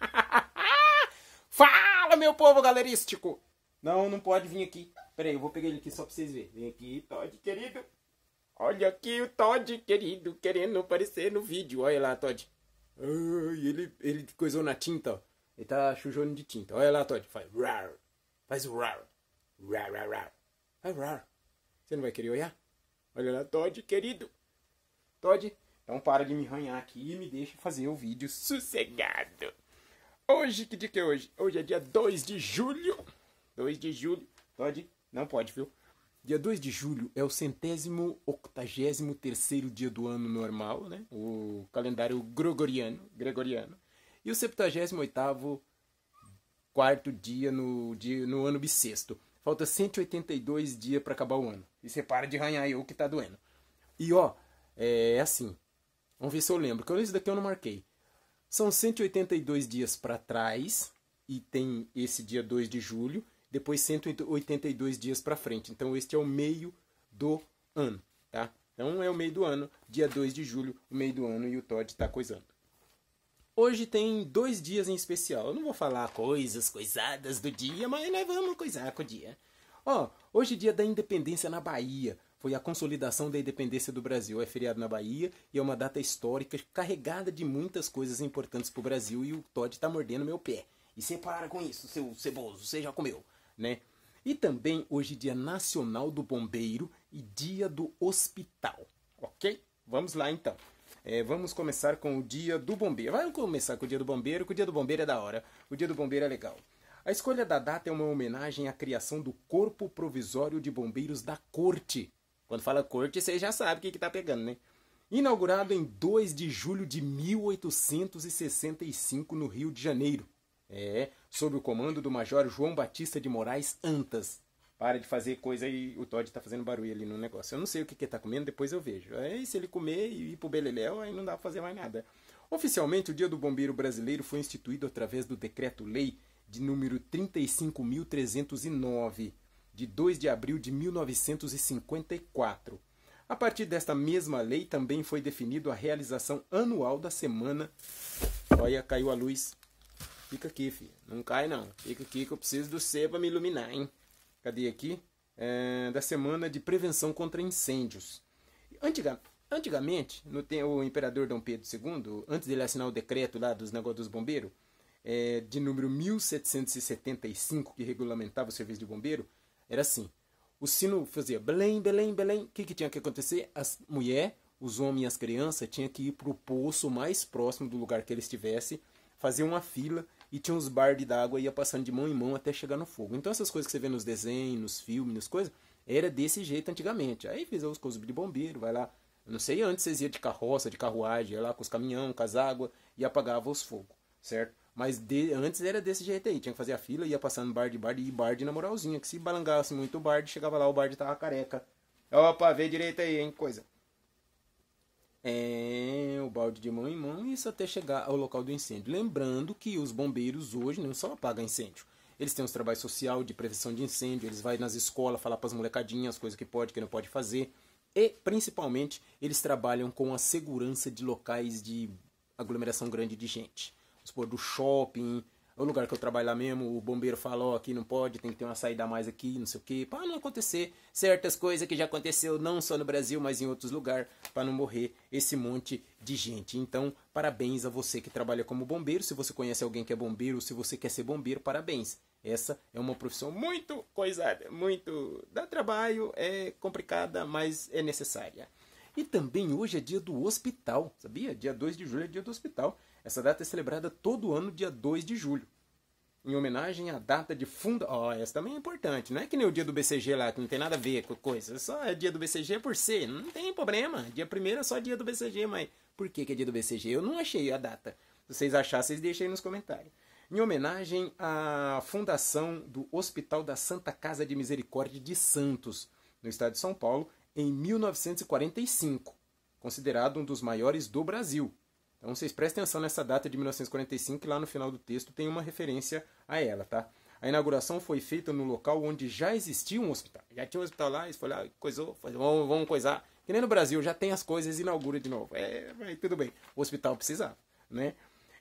Fala, meu povo galerístico! Não, não pode vir aqui. Peraí, eu vou pegar ele aqui só pra vocês verem. Vem aqui, Todd, querido. Olha aqui o Todd, querido, querendo aparecer no vídeo. Olha lá, Todd. Ai, ele, ele coisou na tinta, ó. Ele tá chujando de tinta. Olha lá, Todd. Faz rar. Faz rar. Rar, rar, rar. Faz rar. Você não vai querer olhar? Olha lá, Todd, querido. Todd, então para de me ranhar aqui e me deixa fazer o vídeo sossegado. Hoje, que dia que é hoje? Hoje é dia 2 de julho. 2 de julho. Pode? Não pode, viu? Dia 2 de julho é o centésimo octagésimo terceiro dia do ano normal, né? O calendário gregoriano, gregoriano. E o 78 oitavo quarto dia no, dia no ano bissexto. Falta 182 dias para acabar o ano. E você para de arranhar o que tá doendo. E ó, é, é assim. Vamos ver se eu lembro, que eu, isso daqui eu não marquei. São 182 dias para trás e tem esse dia 2 de julho, depois 182 dias para frente. Então este é o meio do ano, tá? Então é o meio do ano, dia 2 de julho, o meio do ano e o Todd está coisando. Hoje tem dois dias em especial. Eu não vou falar coisas coisadas do dia, mas nós vamos coisar com o dia. Ó, oh, hoje é dia da independência na Bahia foi a consolidação da independência do Brasil. É feriado na Bahia e é uma data histórica carregada de muitas coisas importantes para o Brasil e o Todd tá mordendo meu pé. E você para com isso, seu ceboso, você já comeu, né? E também hoje dia nacional do bombeiro e dia do hospital, ok? Vamos lá então. É, vamos começar com o dia do bombeiro. Vamos começar com o dia do bombeiro, que o dia do bombeiro é da hora. O dia do bombeiro é legal. A escolha da data é uma homenagem à criação do Corpo Provisório de Bombeiros da Corte, quando fala corte, você já sabe o que está pegando, né? Inaugurado em 2 de julho de 1865 no Rio de Janeiro. É, sob o comando do Major João Batista de Moraes Antas. Para de fazer coisa e o Todd está fazendo barulho ali no negócio. Eu não sei o que, que está comendo, depois eu vejo. Aí é, se ele comer e ir pro Beleléu, aí não dá para fazer mais nada. Oficialmente, o Dia do Bombeiro Brasileiro foi instituído através do Decreto-Lei de número 35.309 de 2 de abril de 1954. A partir desta mesma lei também foi definido a realização anual da semana. Olha, caiu a luz. Fica aqui, filho. Não cai não. Fica aqui que eu preciso do C para me iluminar, hein? Cadê aqui? É, da semana de prevenção contra incêndios. Antiga, antigamente, no, o imperador Dom Pedro II, antes dele assinar o decreto lá dos negócios dos bombeiros, é, de número 1775, que regulamentava o serviço de bombeiro, era assim. O sino fazia Belém, Belém, Belém. O que, que tinha que acontecer? As mulher, os homens e as crianças tinham que ir para o poço mais próximo do lugar que eles estivessem, fazer uma fila e tinha uns bardes d'água ia passando de mão em mão até chegar no fogo. Então essas coisas que você vê nos desenhos, nos filmes, nas coisas, era desse jeito antigamente. Aí fizeram os coisas de bombeiro, vai lá. Eu não sei antes vocês iam de carroça, de carruagem, ia lá com os caminhão, com as águas e apagava os fogos, certo? Mas de, antes era desse jeito aí, tinha que fazer a fila, ia passando bar de bar e bar na moralzinha, que se balangasse muito o bar, chegava lá, o bar tava careca. Opa, vê direito aí, hein, coisa. É, o balde de mão em mão, isso até chegar ao local do incêndio. Lembrando que os bombeiros hoje não só apagam incêndio, eles têm os trabalhos social de prevenção de incêndio, eles vão nas escolas falar para as molecadinhas as coisas que pode, que não pode fazer. E, principalmente, eles trabalham com a segurança de locais de aglomeração grande de gente supor, tipo, do shopping, é o lugar que eu trabalho lá mesmo, o bombeiro falou aqui não pode, tem que ter uma saída a mais aqui, não sei o quê, para não acontecer certas coisas que já aconteceu não só no Brasil, mas em outros lugares, para não morrer esse monte de gente. Então, parabéns a você que trabalha como bombeiro, se você conhece alguém que é bombeiro, se você quer ser bombeiro, parabéns. Essa é uma profissão muito coisada, muito dá trabalho, é complicada, mas é necessária. E também hoje é dia do hospital, sabia? Dia 2 de julho é dia do hospital. Essa data é celebrada todo ano, dia 2 de julho, em homenagem à data de funda. Ó, oh, essa também é importante. Não é que nem o dia do BCG lá, que não tem nada a ver com coisa. É só é dia do BCG por ser. Não tem problema. Dia 1 é só dia do BCG, mas por que, que é dia do BCG? Eu não achei a data. Se vocês acharem, vocês deixem aí nos comentários. Em homenagem à fundação do Hospital da Santa Casa de Misericórdia de Santos, no estado de São Paulo, em 1945, considerado um dos maiores do Brasil. Então vocês prestem atenção nessa data de 1945, que lá no final do texto tem uma referência a ela, tá? A inauguração foi feita no local onde já existia um hospital. Já tinha um hospital lá, eles foi lá, ah, coisou, vamos, vamos coisar. Que nem no Brasil, já tem as coisas e inaugura de novo. É, vai, tudo bem. O hospital precisava, né?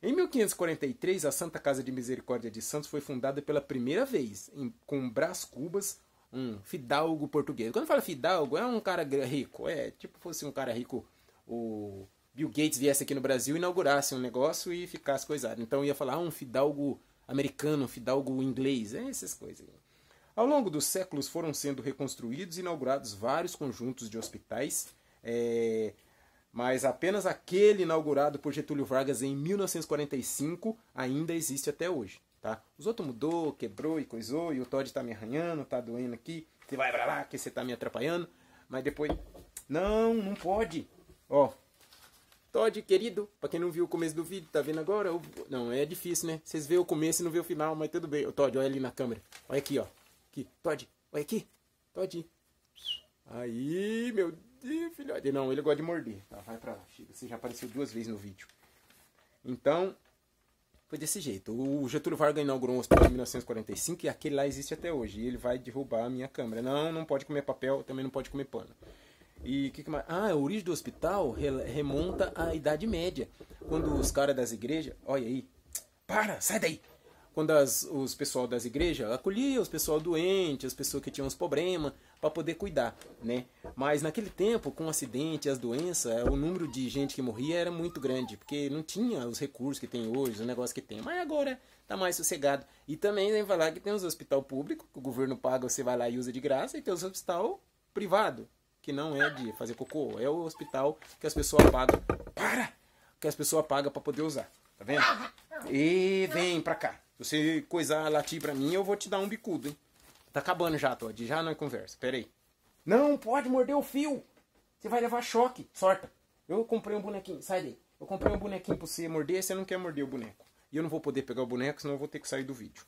Em 1543, a Santa Casa de Misericórdia de Santos foi fundada pela primeira vez em, com Brás Cubas, um fidalgo português. Quando fala fidalgo, é um cara rico. É, tipo fosse um cara rico, o Bill Gates viesse aqui no Brasil, inaugurasse um negócio e ficasse coisado. Então eu ia falar ah, um fidalgo americano, um fidalgo inglês, é, essas coisas. Ao longo dos séculos foram sendo reconstruídos e inaugurados vários conjuntos de hospitais, é, mas apenas aquele inaugurado por Getúlio Vargas em 1945 ainda existe até hoje. Tá? Os outros mudou, quebrou e coisou, e o Todd está me arranhando, está doendo aqui, você vai pra lá que você está me atrapalhando, mas depois. Não, não pode! Ó, Todd, querido, pra quem não viu o começo do vídeo, tá vendo agora? Eu... Não, é difícil, né? Vocês vê o começo e não vê o final, mas tudo bem. Ô, Todd, olha ali na câmera. Olha aqui, ó. Aqui, Todd, olha aqui. Todd. Aí, meu Deus, filhote. Não, ele gosta de morder. Tá, vai pra lá, chega. Você já apareceu duas vezes no vídeo. Então, foi desse jeito. O Getúlio Vargas inaugurou um hospital em 1945 e aquele lá existe até hoje. E ele vai derrubar a minha câmera. Não, não pode comer papel, também não pode comer pano. E que, que mais? Ah, a origem do hospital remonta à Idade Média, quando os caras das igrejas, olha aí, para, sai daí. Quando as, os pessoal das igrejas acolhia os pessoal doente, as pessoas que tinham os problemas, para poder cuidar, né? Mas naquele tempo, com o acidente, as doenças, eh, o número de gente que morria era muito grande, porque não tinha os recursos que tem hoje, o negócio que tem. Mas agora tá mais sossegado. E também vem falar que tem os hospital público, que o governo paga, você vai lá e usa de graça, e tem os hospital privado, que não é de fazer cocô, é o hospital que as pessoas pagam. Para! Que as pessoas pagam para poder usar. Tá vendo? E vem pra cá. Se você coisar latir pra mim, eu vou te dar um bicudo, hein? Tá acabando já, Todd. Já não é conversa. Pera aí. Não pode morder o fio. Você vai levar choque. Sorta. Eu comprei um bonequinho. Sai daí. Eu comprei um bonequinho pra você morder. Você não quer morder o boneco. E eu não vou poder pegar o boneco, senão eu vou ter que sair do vídeo.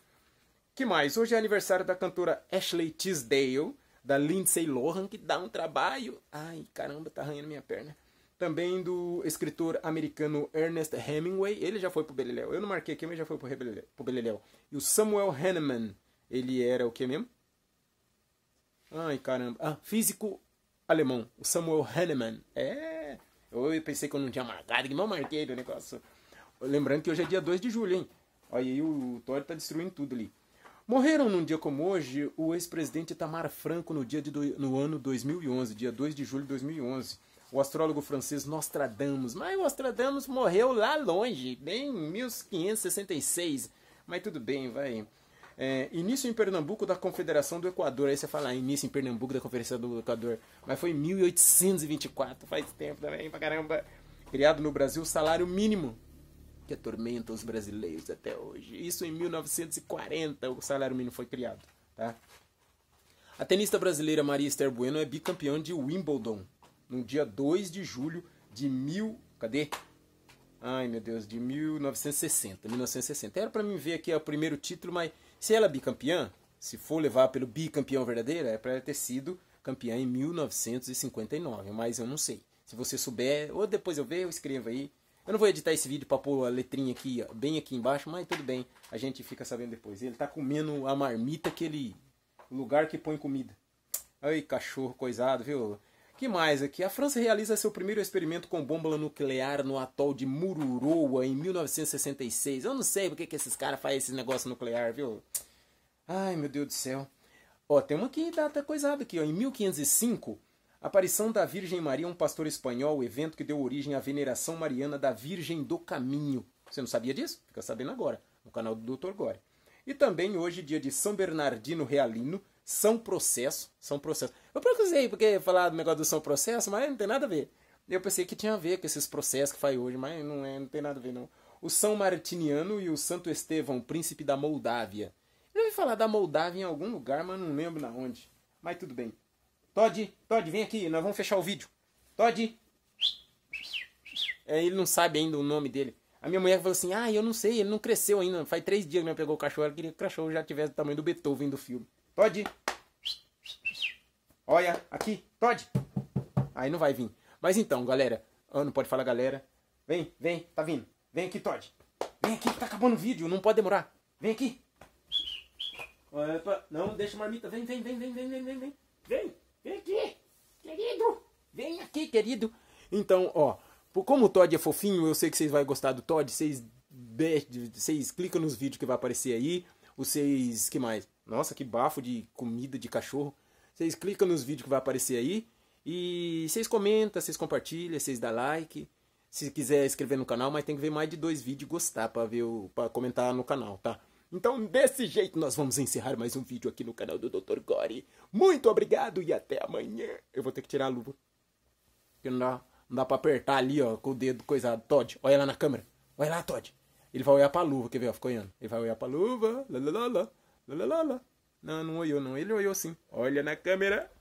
que mais? Hoje é aniversário da cantora Ashley Tisdale da Lindsay Lohan, que dá um trabalho. Ai, caramba, tá arranhando minha perna. Também do escritor americano Ernest Hemingway. Ele já foi pro Beleléu. Eu não marquei aqui, mas já foi pro, Beleléu, pro E o Samuel Hahnemann. Ele era o que mesmo? Ai, caramba. Ah, físico alemão. O Samuel Hahnemann. É. Eu pensei que eu não tinha marcado, que não marquei do negócio. Lembrando que hoje é dia 2 de julho, hein? Olha aí o Thor tá destruindo tudo ali. Morreram num dia como hoje o ex-presidente Itamar Franco no, dia de do, no ano 2011, dia 2 de julho de 2011. O astrólogo francês Nostradamus. Mas o Nostradamus morreu lá longe, bem em 1566. Mas tudo bem, vai. É, início em Pernambuco da Confederação do Equador. Aí você fala, ah, início em Pernambuco da Confederação do Equador. Mas foi em 1824, faz tempo também pra caramba. Criado no Brasil, salário mínimo que atormenta os brasileiros até hoje. Isso em 1940 o salário mínimo foi criado. Tá? A tenista brasileira Maria Esther Bueno é bicampeã de Wimbledon no dia 2 de julho de mil. Cadê? Ai meu Deus, de 1960. 1960. Era para mim ver aqui o primeiro título, mas se ela é bicampeã, se for levar pelo bicampeão verdadeiro, é para ter sido campeã em 1959, mas eu não sei. Se você souber, ou depois eu ver, eu escrevo aí eu não vou editar esse vídeo para pôr a letrinha aqui, bem aqui embaixo, mas tudo bem. A gente fica sabendo depois. Ele tá comendo a marmita que ele... Lugar que põe comida. Ai, cachorro coisado, viu? que mais aqui? A França realiza seu primeiro experimento com bomba nuclear no atol de Mururoa em 1966. Eu não sei porque que esses caras fazem esses negócios nuclear, viu? Ai, meu Deus do céu. Ó, tem uma aqui, data coisada aqui, ó. Em 1505, a aparição da Virgem Maria a é um pastor espanhol, evento que deu origem à veneração mariana da Virgem do Caminho. Você não sabia disso? Fica sabendo agora, no canal do Dr. Gore. E também hoje, dia de São Bernardino Realino, São Processo. São Processo. Eu procurei porque falar do negócio do São Processo, mas não tem nada a ver. Eu pensei que tinha a ver com esses processos que faz hoje, mas não, é, não tem nada a ver, não. O São Martiniano e o Santo Estevão, príncipe da Moldávia. Eu ouvi falar da Moldávia em algum lugar, mas não lembro na onde. Mas tudo bem. Todd, Todd, vem aqui, nós vamos fechar o vídeo. Todd. É, ele não sabe ainda o nome dele. A minha mulher falou assim: Ah, eu não sei, ele não cresceu ainda. Faz três dias que me pegou o cachorro, ela queria que o cachorro já tivesse o tamanho do Beethoven do filme. Todd. Olha, aqui, Todd. Aí não vai vir. Mas então, galera. Ah, não pode falar, galera. Vem, vem, tá vindo. Vem aqui, Todd. Vem aqui que tá acabando o vídeo, não pode demorar. Vem aqui. não, deixa a marmita. Vem, vem, vem, vem, vem, vem, vem. Vem. Vem aqui, querido. Vem aqui, querido. Então, ó, como o Todd é fofinho, eu sei que vocês vão gostar do Todd. Vocês, vocês clicam nos vídeos que vai aparecer aí. Vocês, que mais? Nossa, que bafo de comida de cachorro. Vocês clicam nos vídeos que vai aparecer aí. E vocês comentam, vocês compartilham, vocês dão like. Se quiser inscrever no canal, mas tem que ver mais de dois vídeos e gostar para ver, para comentar no canal, tá? Então, desse jeito, nós vamos encerrar mais um vídeo aqui no canal do Dr. Gore. Muito obrigado e até amanhã. Eu vou ter que tirar a luva. Porque não dá, não dá pra apertar ali, ó, com o dedo coisado. Todd, olha lá na câmera. Olha lá, Todd. Ele vai olhar pra luva, quer ver, ó, ficou olhando. Ele vai olhar pra luva, lalalala, lalalala. Não, não olhou, não. Ele olhou sim. Olha na câmera.